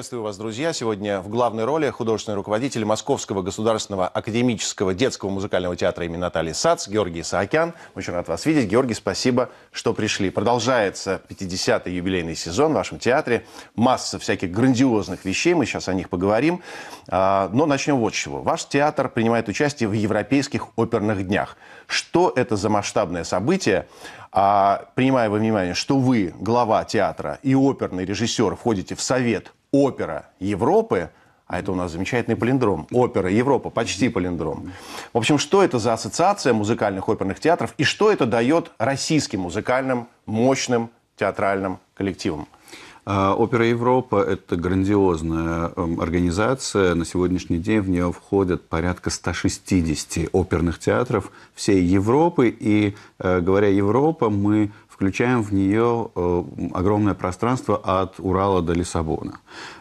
Приветствую вас, друзья. Сегодня в главной роли художественный руководитель Московского государственного академического детского музыкального театра имени Натальи Сац, Георгий Саакян. Очень рад вас видеть. Георгий, спасибо, что пришли. Продолжается 50-й юбилейный сезон в вашем театре. Масса всяких грандиозных вещей, мы сейчас о них поговорим. А, но начнем вот с чего. Ваш театр принимает участие в европейских оперных днях. Что это за масштабное событие? А, принимая во внимание, что вы глава театра и оперный режиссер входите в совет опера Европы, а это у нас замечательный полиндром, опера Европа, почти полиндром. В общем, что это за ассоциация музыкальных оперных театров и что это дает российским музыкальным мощным театральным коллективам? А, опера Европа – это грандиозная эм, организация. На сегодняшний день в нее входят порядка 160 оперных театров всей Европы. И, э, говоря Европа, мы включаем в нее э, огромное пространство от Урала до Лиссабона.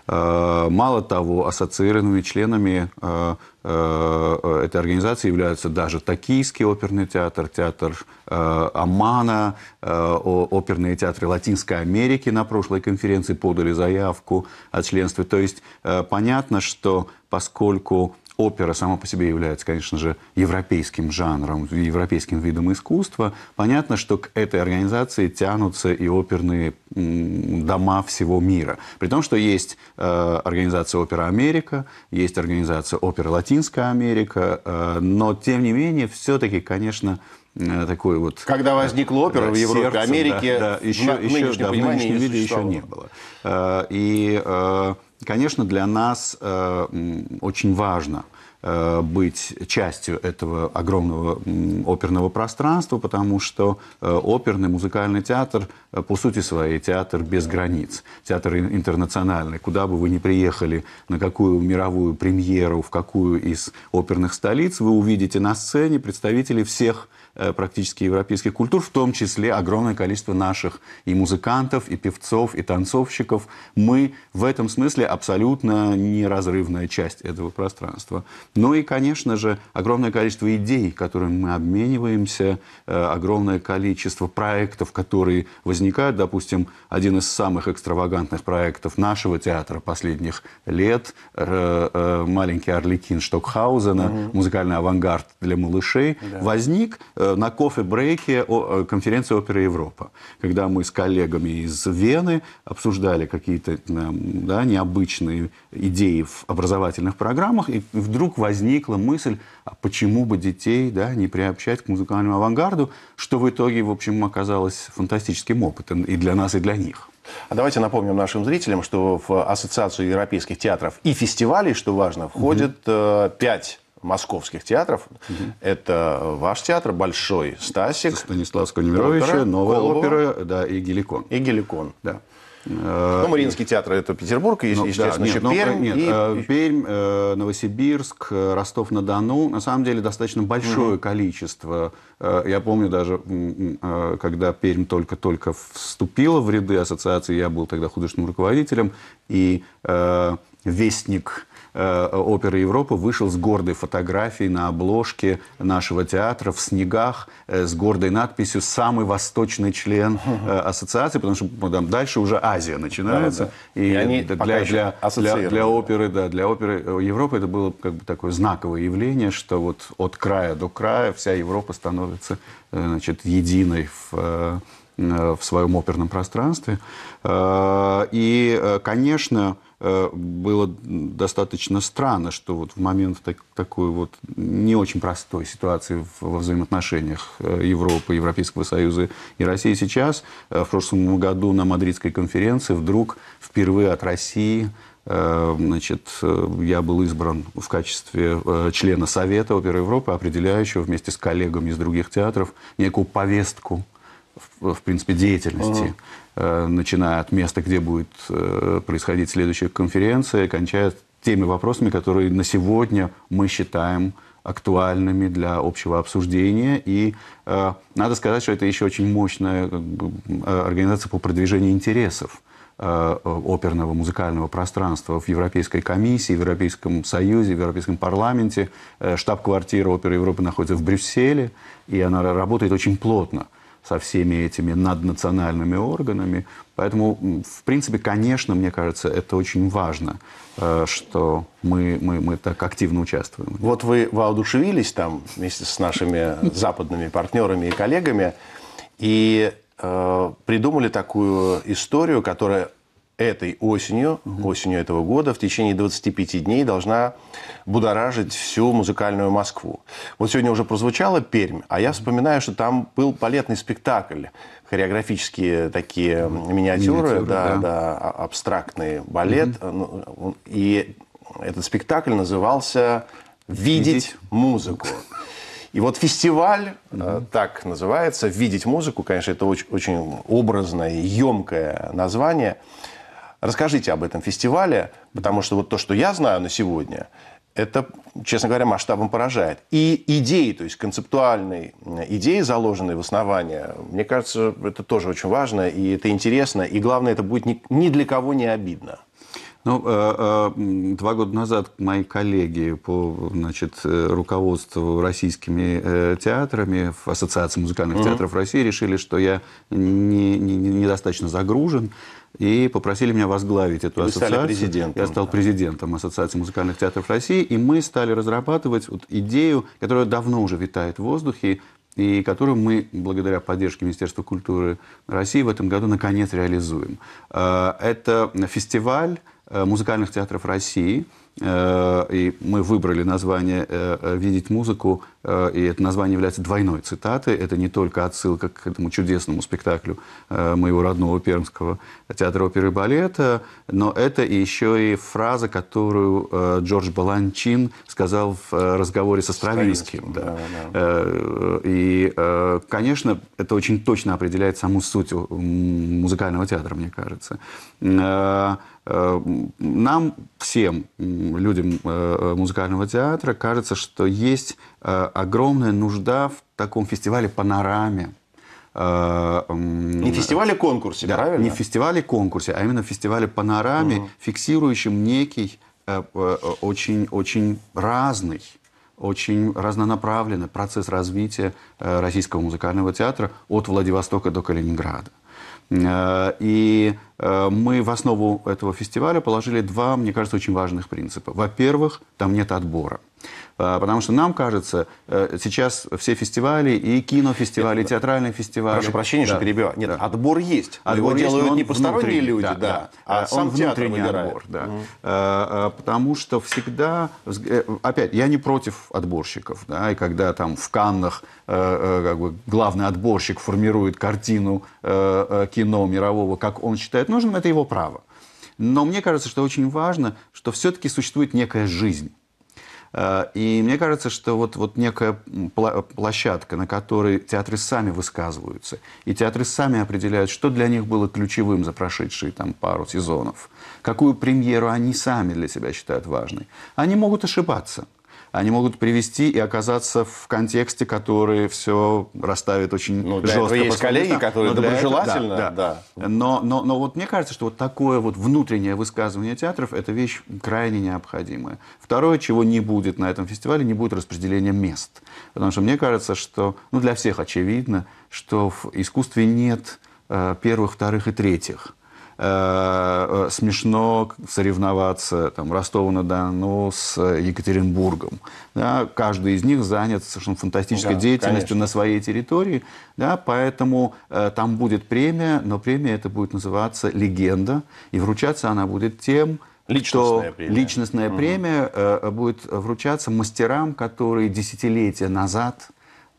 Э, мало того, ассоциированными членами э, этой организации являются даже Токийский оперный театр, театр Омана, оперные театры Латинской Америки на прошлой конференции подали заявку о членстве. То есть понятно, что поскольку опера сама по себе является, конечно же, европейским жанром, европейским видом искусства, понятно, что к этой организации тянутся и оперные дома всего мира. При том, что есть э, организация «Опера Америка», есть организация «Опера Латинская Америка», э, но, тем не менее, все-таки, конечно, э, такой вот... Когда возникла опера да, в Европе, сердце, Америке, да, да, еще, в еще, да, в нынешнем виде еще не было. Э, и э, Конечно, для нас э, очень важно э, быть частью этого огромного оперного пространства, потому что э, оперный музыкальный театр, э, по сути своей, театр без границ, театр интернациональный. Куда бы вы ни приехали, на какую мировую премьеру, в какую из оперных столиц, вы увидите на сцене представителей всех Э, практически европейских культур, в том числе огромное количество наших и музыкантов, и певцов, и танцовщиков. Мы в этом смысле абсолютно неразрывная часть этого пространства. Ну и, конечно же, огромное количество идей, которыми мы обмениваемся, э, огромное количество проектов, которые возникают. Допустим, один из самых экстравагантных проектов нашего театра последних лет э, «Маленький орликин» Штокхаузена, mm-hmm. музыкальный авангард для малышей, да. возник на кофе-брейке э, конференции «Опера Европа», когда мы с коллегами из Вены обсуждали какие-то эм, да, необычные идеи в образовательных программах, и вдруг возникла мысль, а почему бы детей да, не приобщать к музыкальному авангарду, что в итоге, в общем, оказалось фантастическим опытом и для нас, и для них. А давайте напомним нашим зрителям, что в Ассоциацию европейских театров и фестивалей, что важно, входит угу. 5 э, московских театров. Угу. Это ваш театр большой, Стасик. Станиславского Немировича, Новая Колобова, опера да, и Геликон. И Геликон. Да. Ну, Мариинский театр – это Петербург, ну, естественно, да, нет, еще но, ну, Пермь. Нет, и... Э, Пермь, э, Новосибирск, э, Ростов-на-Дону. На самом деле достаточно большое угу. количество. Я помню даже, когда Пермь только-только вступила в ряды ассоциации, я был тогда художественным руководителем, и вестник Э, оперы Европы вышел с гордой фотографией на обложке нашего театра в снегах э, с гордой надписью «Самый восточный член э, ассоциации», потому что ну, там дальше уже Азия начинается. Да, да. И, и они для, для, для, для оперы, да, для оперы Европы это было как бы такое знаковое явление, что вот от края до края вся Европа становится значит, единой в в своем оперном пространстве. И, конечно, Э, было достаточно странно, что вот в момент так, такой вот не очень простой ситуации во взаимоотношениях э, Европы, Европейского Союза и России сейчас, э, в прошлом году на Мадридской конференции вдруг впервые от России значит, я был избран в качестве члена Совета оперы Европы, определяющего вместе с коллегами из других театров некую повестку в, в принципе, деятельности. Uh-huh. Э, начиная от места, где будет э, происходить следующая конференция, кончая теми вопросами, которые на сегодня мы считаем актуальными для общего обсуждения. И э, надо сказать, что это еще очень мощная как бы, э, организация по продвижению интересов э, оперного музыкального пространства в Европейской комиссии, в Европейском Союзе, в Европейском парламенте. Э, штаб-квартира оперы Европы находится в Брюсселе, и она работает очень плотно со всеми этими наднациональными органами. Поэтому, в принципе, конечно, мне кажется, это очень важно, э, что мы, мы, мы так активно участвуем. Вот вы воодушевились там вместе с нашими западными партнерами и коллегами и э, придумали такую историю, которая этой осенью, осенью этого года, в течение 25 дней должна будоражить всю музыкальную Москву. Вот сегодня уже прозвучала Пермь, а я вспоминаю, что там был балетный спектакль, хореографические такие миниатюры, миниатюры да, да. да, а, абстрактный балет. Угу. И этот спектакль назывался «Видеть, Видеть. музыку». И вот фестиваль, mm-hmm. так называется, «Видеть музыку», конечно, это очень, очень образное, емкое название – Расскажите об этом фестивале, потому что вот то, что я знаю на сегодня, это, честно говоря, масштабом поражает. И идеи, то есть концептуальные идеи, заложенные в основание, мне кажется, это тоже очень важно, и это интересно, и главное, это будет ни для кого не обидно. Ну, э, э, два года назад мои коллеги по значит, э, руководству российскими театрами в Ассоциации музыкальных угу. театров России решили, что я недостаточно не, не, загружен, и попросили меня возглавить эту и ассоциацию. Стали президентом, я стал да. президентом Ассоциации музыкальных театров России, и мы стали разрабатывать вот идею, которая давно уже витает в воздухе, и которую мы, благодаря поддержке Министерства культуры России, в этом году наконец реализуем. Это фестиваль Э, музыкальных театров России. Э, и мы выбрали название э, «Видеть музыку», и это название является двойной цитатой. Это не только отсылка к этому чудесному спектаклю моего родного пермского театра оперы и балета, но это еще и фраза, которую Джордж Баланчин сказал в разговоре со Стравинским. Да. Да, да. И, конечно, это очень точно определяет саму суть музыкального театра, мне кажется нам всем людям э, э, музыкального театра кажется, что есть э, огромная нужда в таком фестивале панораме. Не фестивале конкурсе, да, правильно? Не фестивале конкурсе, а именно фестивале панораме, угу. фиксирующем некий очень очень разный очень разнонаправленный процесс развития российского музыкального театра от Владивостока до Калининграда. И Э, мы в основу этого фестиваля положили два, мне кажется, очень важных принципа. Во-первых, там нет отбора. Э, потому что нам кажется, э, сейчас все фестивали, и кинофестивали, и театральные фестивали... Прошу прощения, да. что перебиваю. Нет, да. отбор есть. Отбор его есть, делают не посторонние люди, да, да, да. а он сам внутренний отбор. Да. Угу. потому что всегда... Опять, я не против отборщиков. Да, и когда там в Каннах как бы, главный отборщик формирует картину кино мирового, как он считает считает нужным, это его право. Но мне кажется, что очень важно, что все-таки существует некая жизнь. Э, и мне кажется, что вот, вот некая площадка, на которой театры сами высказываются, и театры сами определяют, что для них было ключевым за прошедшие там, пару сезонов, какую премьеру они сами для себя считают важной, они могут ошибаться – они могут привести и оказаться в контексте, который все расставит очень ну, для жестко. Этого есть коллеги, да. которые но доброжелательно. Это, да, да. Да. Но, но, но вот мне кажется, что вот такое вот внутреннее высказывание театров – это вещь крайне необходимая. Второе, чего не будет на этом фестивале, не будет распределения мест. Потому что мне кажется, что, ну для всех очевидно, что в искусстве нет э, первых, вторых и третьих э, э, смешно соревноваться там, Ростову-на-Дону с э, Екатеринбургом. Да, каждый из них занят совершенно фантастической да, деятельностью конечно. на своей территории, да, поэтому э, там будет премия, но премия это будет называться «Легенда», и вручаться она будет тем, Личностная что премия. личностная угу. премия э, будет вручаться мастерам, которые десятилетия назад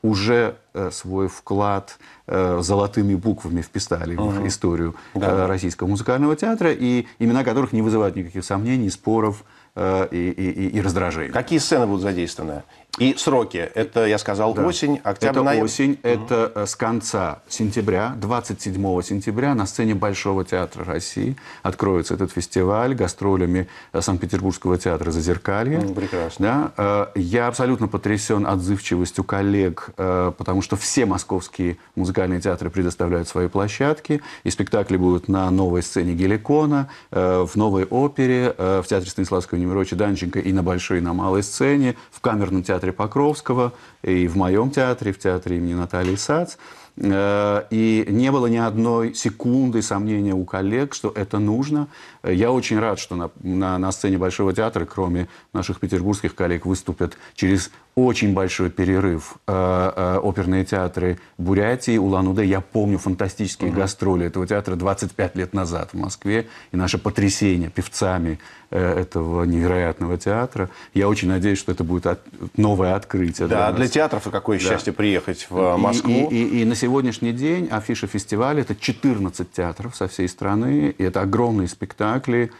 уже э, свой вклад э, золотыми буквами вписали угу. в историю э, да. российского музыкального театра, и имена которых не вызывают никаких сомнений, споров, э, и, и, и раздражение. Какие сцены будут задействованы? И сроки. Это, я сказал, да. осень, октябрь, ноябрь. осень, угу. это э, с конца сентября, 27 сентября на сцене Большого театра России откроется этот фестиваль гастролями э, Санкт-Петербургского театра «Зазеркалье». Ну, прекрасно. Да? Э, я абсолютно потрясен отзывчивостью коллег, потому что все московские музыкальные театры предоставляют свои площадки, и спектакли будут на новой сцене Геликона, в новой опере, в театре Станиславского Немировича Данченко и на большой, и на малой сцене, в Камерном театре Покровского, и в моем театре, в театре имени Натальи Сац. Э, и не было ни одной секунды сомнения у коллег, что это нужно. Я очень рад, что на, на, на сцене Большого театра, кроме наших петербургских коллег, выступят через очень большой перерыв э, э, оперные театры Бурятии, Улан-Удэ. Я помню фантастические угу. гастроли этого театра 25 лет назад в Москве. И наше потрясение певцами э, этого невероятного театра. Я очень надеюсь, что это будет от, новое открытие. Да, для, для театров какое да. счастье приехать в Москву. И, и, и, и на сегодняшний день афиша фестиваля – это 14 театров со всей страны. И это огромные спектакли,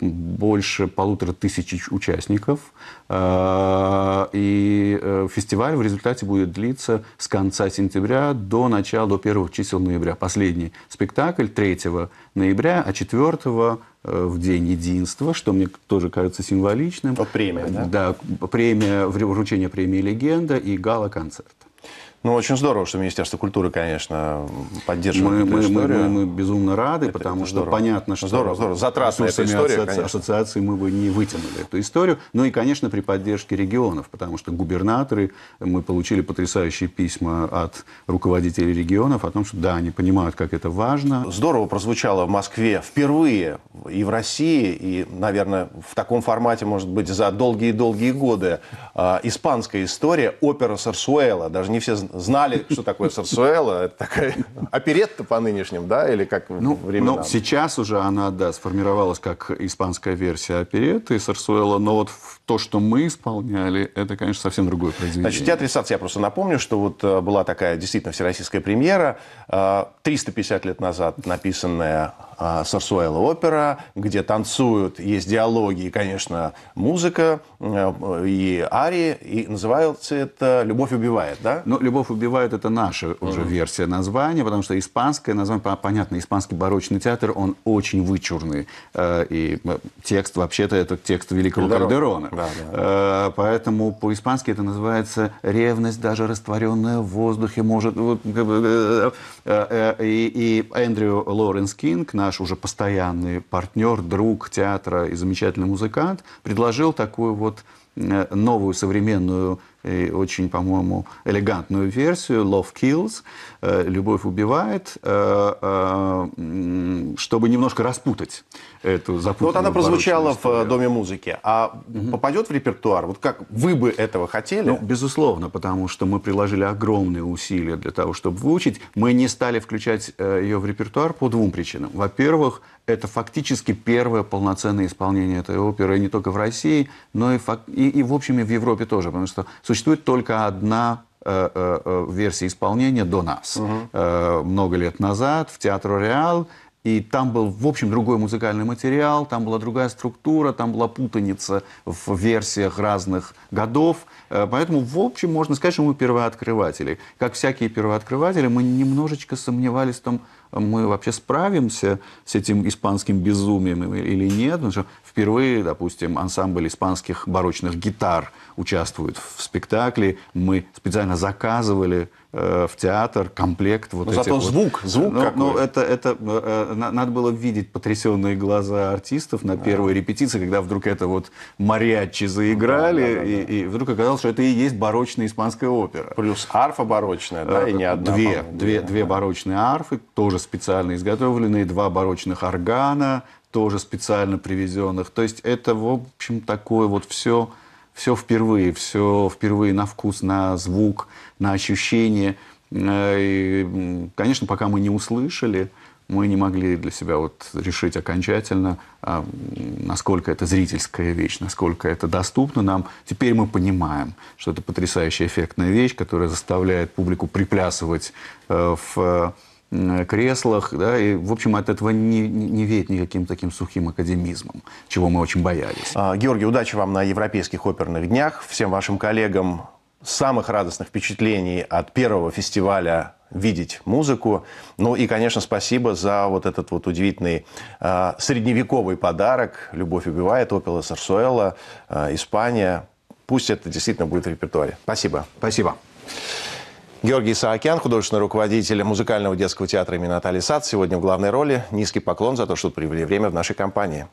больше полутора тысяч участников. И Э, фестиваль в результате будет длиться с конца сентября до начала, до первых чисел ноября. Последний спектакль 3 ноября, а 4 э, в День единства, что мне тоже кажется символичным. премия, да? Да, премия, вручение премии «Легенда» и гала-концерт. Ну, очень здорово, что Министерство культуры, конечно, поддерживает мы, эту мы, историю. Мы, мы, мы безумно рады, это, потому это что здорово. понятно, что здорово, здорово. Затратная эта история, ассоциации мы бы не вытянули эту историю. Ну и, конечно, при поддержке регионов, потому что губернаторы, мы получили потрясающие письма от руководителей регионов о том, что да, они понимают, как это важно. Здорово прозвучало в Москве впервые и в России, и, наверное, в таком формате, может быть, за долгие-долгие годы э, испанская история, опера Сарсуэла. Даже не все знали, что такое Сарсуэла, это такая оперетта по нынешним, да, или как ну, времена? Ну, сейчас уже она, да, сформировалась как испанская версия оперетты Сарсуэла, но вот то, что мы исполняли, это, конечно, совсем другое произведение. Значит, в Театре я просто напомню, что вот э, была такая действительно всероссийская премьера, 350 э, лет назад написанная э, Сарсуэла опера, где танцуют, есть диалоги и, конечно, музыка, и арии, и называется это «Любовь убивает», да? Ну, «Любовь богов убивают» — это наша уже версия названия, потому что испанское название, понятно, испанский барочный театр, он очень вычурный. Э, и э, текст, вообще-то, это текст Великого Кардерона. Да, да. Э, поэтому по-испански это называется «ревность, даже растворенная в воздухе, может...» И, и Эндрю Лоренс Кинг, наш уже постоянный партнер, друг театра и замечательный музыкант, предложил такую вот новую современную и очень, по-моему, элегантную версию «Love Kills», э, «Любовь убивает», э, э, чтобы немножко распутать эту запутанную... Вот она прозвучала историю. в «Доме музыки». А угу. попадет в репертуар? Вот как вы бы этого хотели? Ну, безусловно, потому что мы приложили огромные усилия для того, чтобы выучить. Мы не стали включать ее в репертуар по двум причинам. Во-первых, это фактически первое полноценное исполнение этой оперы не только в России, но и, и, и в общем, и в Европе тоже. Потому что, Существует только одна э, э, э, версия исполнения до нас. Угу. Много лет назад в Театр Реал и там был, в общем, другой музыкальный материал, там была другая структура, там была путаница в версиях разных годов. Э, поэтому, в общем, можно сказать, что мы первооткрыватели. Как всякие первооткрыватели, мы немножечко сомневались в том, мы вообще справимся с этим испанским безумием или нет. Потому что впервые, допустим, ансамбль испанских барочных гитар участвует в спектакле. Мы специально заказывали Э, в театр комплект вот Но этих зато вот. звук, звук ну, какой. Ну, это, это э, э, надо было видеть потрясенные глаза артистов на первой репетиции, когда вдруг это вот мариачи заиграли, да, да, да, и, да. и вдруг оказалось, что это и есть барочная испанская опера. Плюс арфа барочная, да, и не одна. Две, две, да. две барочные арфы, тоже специально изготовленные, два барочных органа, тоже специально привезенных. То есть это, в общем, такое вот все все впервые, все впервые на вкус, на звук, на ощущение. Э, и, конечно, пока мы не услышали, мы не могли для себя вот решить окончательно, а, насколько это зрительская вещь, насколько это доступно нам. Теперь мы понимаем, что это потрясающая эффектная вещь, которая заставляет публику приплясывать э, в э, Э, креслах, да, и, в общем, от этого не, не веет никаким таким сухим академизмом, чего мы очень боялись. А, Георгий, удачи вам на европейских оперных днях, всем вашим коллегам самых радостных впечатлений от первого фестиваля видеть музыку. Ну и, конечно, спасибо за вот этот вот удивительный э, средневековый подарок «Любовь убивает», «Опела Сарсуэла», э, «Испания». Пусть это действительно будет в репертуаре. Спасибо. Спасибо. Георгий Саакян, художественный руководитель музыкального детского театра имени Натальи Сад, сегодня в главной роли. Низкий поклон за то, что привели время в нашей компании.